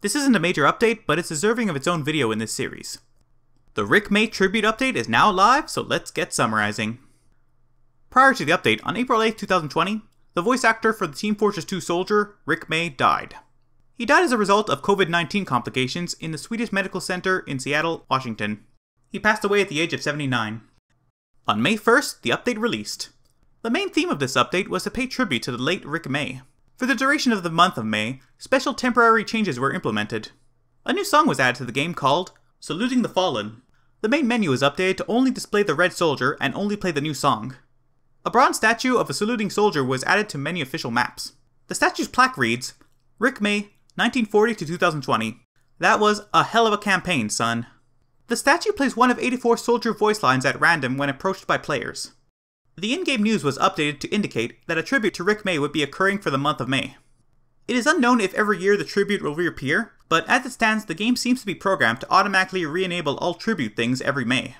This isn't a major update, but it's deserving of its own video in this series. The Rick May tribute update is now live, so let's get summarizing. Prior to the update, on April 8, 2020, the voice actor for the Team Fortress 2 soldier, Rick May, died. He died as a result of COVID 19 complications in the Swedish Medical Center in Seattle, Washington. He passed away at the age of 79. On May 1st, the update released. The main theme of this update was to pay tribute to the late Rick May. For the duration of the month of May, special temporary changes were implemented. A new song was added to the game called Saluting the Fallen. The main menu was updated to only display the red soldier and only play the new song. A bronze statue of a saluting soldier was added to many official maps. The statue's plaque reads, Rick May, 1940 to 2020. That was a hell of a campaign, son. The statue plays one of 84 soldier voice lines at random when approached by players. The in-game news was updated to indicate that a tribute to Rick May would be occurring for the month of May. It is unknown if every year the tribute will reappear, but as it stands, the game seems to be programmed to automatically re enable all tribute things every May.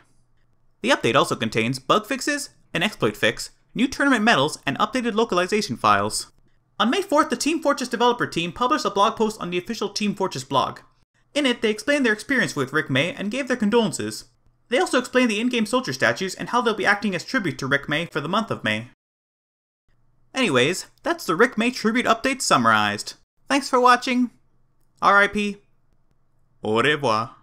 The update also contains bug fixes, an exploit fix, new tournament medals, and updated localization files. On May 4th, the Team Fortress developer team published a blog post on the official Team Fortress blog. In it, they explained their experience with Rick May and gave their condolences. They also explained the in game soldier statues and how they'll be acting as tribute to Rick May for the month of May. Anyways, that's the Rick May tribute update summarized. Thanks for watching. RIP. Au revoir.